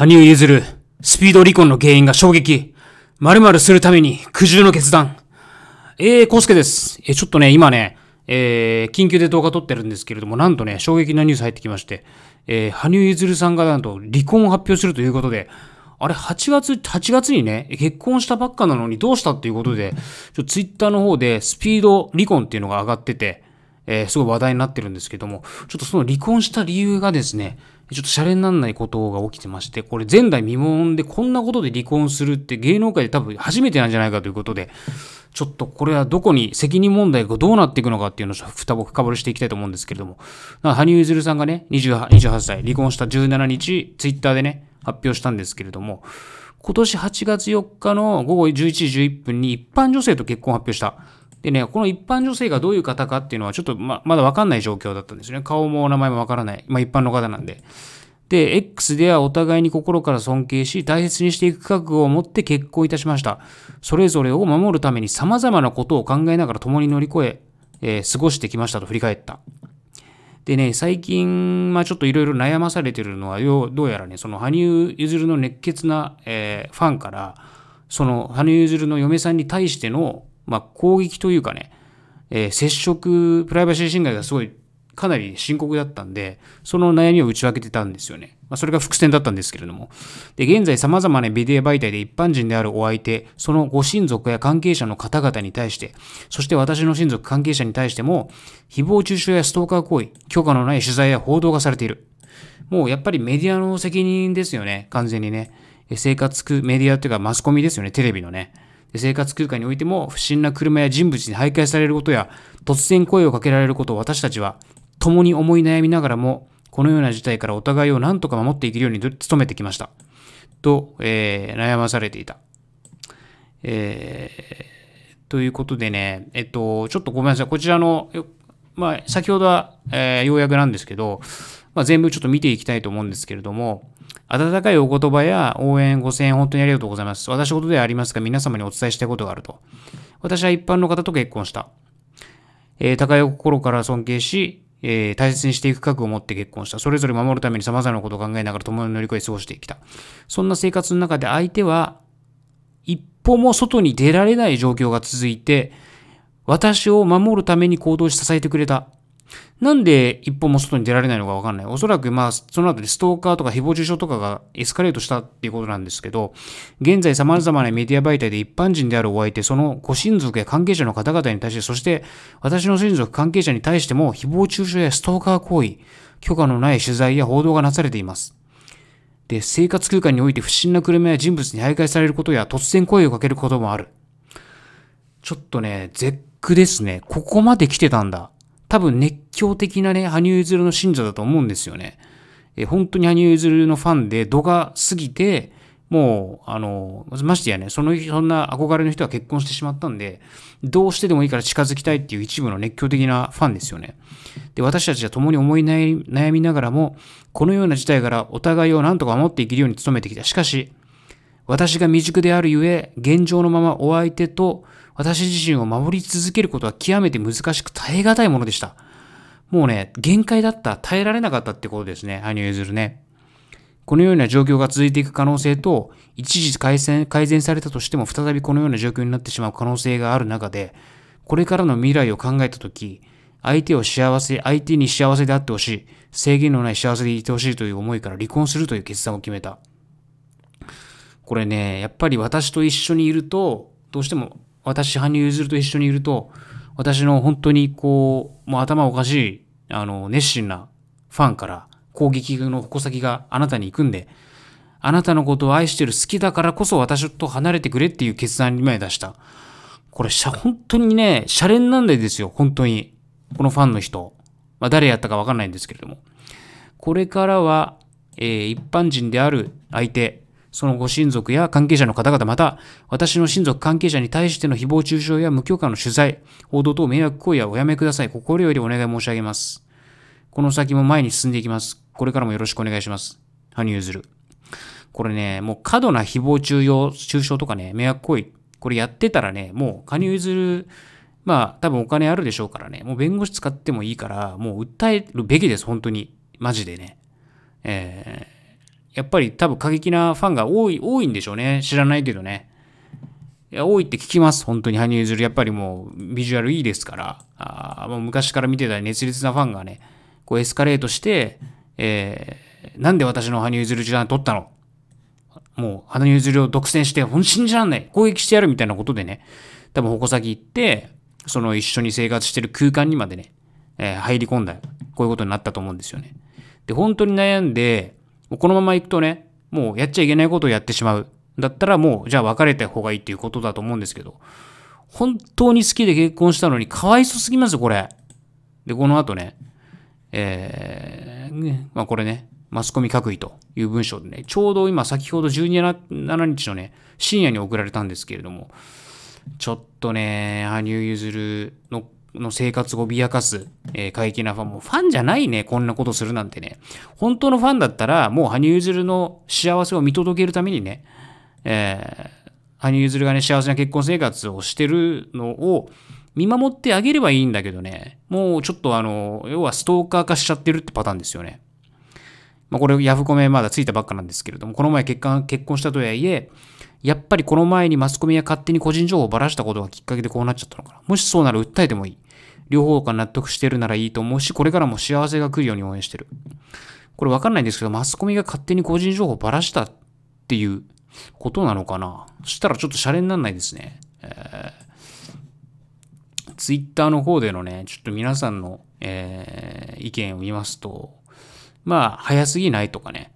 羽生結弦、スピード離婚の原因が衝撃。〇〇するために苦渋の決断。えー、コ介です。えー、ちょっとね、今ね、えー、緊急で動画撮ってるんですけれども、なんとね、衝撃なニュース入ってきまして、えー、羽生結弦さんがなんと離婚を発表するということで、あれ、8月、8月にね、結婚したばっかなのにどうしたっていうことで、ちょツイッターの方でスピード離婚っていうのが上がってて、えー、すごい話題になってるんですけども、ちょっとその離婚した理由がですね、ちょっとシャレになんないことが起きてまして、これ前代未聞でこんなことで離婚するって芸能界で多分初めてなんじゃないかということで、ちょっとこれはどこに責任問題がどうなっていくのかっていうのを深掘りしていきたいと思うんですけれども、羽生結弦さんがね28、28歳、離婚した17日、ツイッターでね、発表したんですけれども、今年8月4日の午後11時11分に一般女性と結婚を発表した。でね、この一般女性がどういう方かっていうのはちょっとままだわかんない状況だったんですね。顔も名前もわからない。まあ一般の方なんで。で、X ではお互いに心から尊敬し、大切にしていく覚悟を持って結婚いたしました。それぞれを守るために様々なことを考えながら共に乗り越え、えー、過ごしてきましたと振り返った。でね、最近、まあちょっといろいろ悩まされてるのは、どうやらね、その羽生結弦の熱血な、えー、ファンから、その羽生結弦の嫁さんに対してのまあ、攻撃というかね、えー、接触、プライバシー侵害がすごい、かなり深刻だったんで、その悩みを打ち分けてたんですよね。まあ、それが伏線だったんですけれども。で、現在様々なビデオ媒体で一般人であるお相手、そのご親族や関係者の方々に対して、そして私の親族関係者に対しても、誹謗中傷やストーカー行為、許可のない取材や報道がされている。もうやっぱりメディアの責任ですよね。完全にね。生活メディアっていうかマスコミですよね。テレビのね。で生活空間においても不審な車や人物に徘徊されることや突然声をかけられることを私たちは共に思い悩みながらもこのような事態からお互いを何とか守っていけるように努めてきました。と、えー、悩まされていた。えー、ということでね、えっと、ちょっとごめんなさい。こちらの、まあ、先ほどは、えー、要約なんですけど、まあ、全部ちょっと見ていきたいと思うんですけれども、温かいお言葉や応援、ご声援、本当にありがとうございます。私事ではありますが、皆様にお伝えしたいことがあると。私は一般の方と結婚した。えー、高い心から尊敬し、えー、大切にしていく覚悟を持って結婚した。それぞれ守るために様々なことを考えながら共に乗り越え過ごしてきた。そんな生活の中で相手は、一歩も外に出られない状況が続いて、私を守るために行動し支えてくれた。なんで一歩も外に出られないのかわかんない。おそらくまあ、その後でストーカーとか誹謗中傷とかがエスカレートしたっていうことなんですけど、現在様々なメディア媒体で一般人であるお相手、そのご親族や関係者の方々に対して、そして私の親族関係者に対しても誹謗中傷やストーカー行為、許可のない取材や報道がなされています。で、生活空間において不審な車や人物に徘徊されることや突然声をかけることもある。ちょっとね、絶句ですね。ここまで来てたんだ。多分熱狂的なね、羽生結弦の信者だと思うんですよね。え本当に羽生結弦のファンで度が過ぎて、もう、あの、ましてやね、その、そんな憧れの人は結婚してしまったんで、どうしてでもいいから近づきたいっていう一部の熱狂的なファンですよね。で、私たちは共に思い悩みながらも、このような事態からお互いを何とか守っていけるように努めてきた。しかし、私が未熟であるゆえ、現状のままお相手と私自身を守り続けることは極めて難しく耐え難いものでした。もうね、限界だった、耐えられなかったってことですね、羽生結弦ね。このような状況が続いていく可能性と、一時改善改善されたとしても再びこのような状況になってしまう可能性がある中で、これからの未来を考えたとき、相手を幸せ、相手に幸せであってほしい、制限のない幸せでいてほしいという思いから離婚するという決断を決めた。これね、やっぱり私と一緒にいると、どうしても私、羽生結弦と一緒にいると、私の本当にこう、もう頭おかしい、あの、熱心なファンから攻撃の矛先があなたに行くんで、あなたのことを愛してる好きだからこそ私と離れてくれっていう決断に前出した。これ、本当にね、シャレになんないですよ、本当に。このファンの人。まあ、誰やったかわかんないんですけれども。これからは、えー、一般人である相手、そのご親族や関係者の方々、また、私の親族関係者に対しての誹謗中傷や無許可の取材、報道等迷惑行為はおやめください。心よりお願い申し上げます。この先も前に進んでいきます。これからもよろしくお願いします。羽生結これね、もう過度な誹謗中中傷とかね、迷惑行為、これやってたらね、もう羽生結弦、まあ多分お金あるでしょうからね、もう弁護士使ってもいいから、もう訴えるべきです、本当に。マジでね。えーやっぱり多分過激なファンが多い、多いんでしょうね。知らないけどね。いや、多いって聞きます。本当に羽生結弦。やっぱりもう、ビジュアルいいですから。あもう昔から見てた熱烈なファンがね、こうエスカレートして、えー、なんで私の羽生結弦時代取ったのもう、羽生結弦を独占して、本心じゃんい。攻撃してやるみたいなことでね、多分矛先行って、その一緒に生活してる空間にまでね、えー、入り込んだ、こういうことになったと思うんですよね。で、本当に悩んで、このまま行くとね、もうやっちゃいけないことをやってしまう。だったらもう、じゃあ別れた方がいいっていうことだと思うんですけど、本当に好きで結婚したのに、かわいそすぎますよ、これ。で、この後ね、えー、まあこれね、マスコミ各位という文章でね、ちょうど今先ほど17日のね、深夜に送られたんですけれども、ちょっとね、羽生結弦のの生活を脅かす、えー、過激なファン。もファンじゃないね、こんなことするなんてね。本当のファンだったら、もう羽生結弦の幸せを見届けるためにね、えー、羽生結弦がね、幸せな結婚生活をしてるのを見守ってあげればいいんだけどね、もうちょっとあの、要はストーカー化しちゃってるってパターンですよね。まあこれ、ヤフコメまだついたばっかなんですけれども、この前結婚結婚したとはいえ、やっぱりこの前にマスコミが勝手に個人情報をばらしたことがきっかけでこうなっちゃったのかな。もしそうなら訴えてもいい。両方が納得してるならいいと思うし、これからも幸せが来るように応援してる。これわかんないんですけど、マスコミが勝手に個人情報をばらしたっていうことなのかな。そしたらちょっとシャレになんないですね。えー、ツイッターの方でのね、ちょっと皆さんの、えー、意見を見ますと、まあ、早すぎないとかね、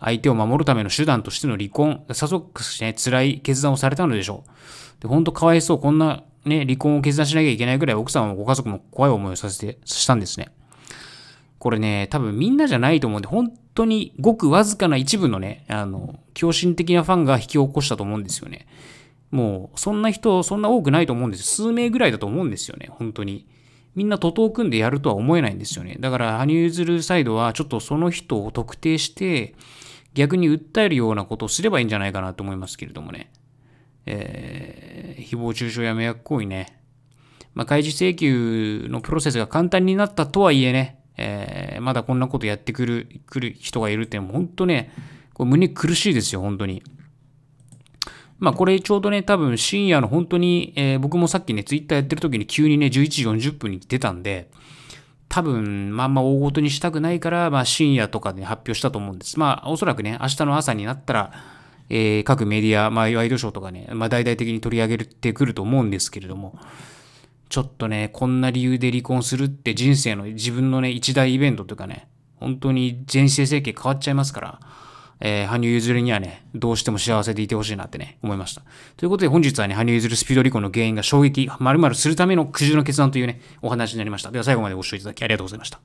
相手を守るための手段としての離婚、さぞくしね、辛い決断をされたのでしょう。で、ほんとかわいそう。こんなね、離婚を決断しなきゃいけないぐらい奥さんもご家族も怖い思いをさせて、したんですね。これね、多分みんなじゃないと思うんで、本当にごくわずかな一部のね、あの、狂信的なファンが引き起こしたと思うんですよね。もう、そんな人、そんな多くないと思うんです。数名ぐらいだと思うんですよね、本当に。みんな徒党組んでやるとは思えないんですよね。だから、羽生結弦サイドは、ちょっとその人を特定して、逆に訴えるようなことをすればいいんじゃないかなと思いますけれどもね。えー、誹謗中傷や迷惑行為ね。まあ、開示請求のプロセスが簡単になったとはいえね、えー、まだこんなことやってくる、る人がいるって、本当ね、これ胸苦しいですよ、本当に。まあこれちょうどね、多分深夜の本当に、えー、僕もさっきね、ツイッターやってる時に急にね、11時40分に出たんで、多分、まあんま大ごとにしたくないから、まあ深夜とかで発表したと思うんです。まあおそらくね、明日の朝になったら、えー、各メディア、まあワイドショーとかね、まあ大々的に取り上げてくると思うんですけれども、ちょっとね、こんな理由で離婚するって人生の自分のね、一大イベントというかね、本当に人生整形変わっちゃいますから、えー、羽生結弦にはね、どうしても幸せでいてほしいなってね、思いました。ということで本日はね、羽生結弦スピード離婚の原因が衝撃、まるするための苦渋の決断というね、お話になりました。では最後までご視聴いただきありがとうございました。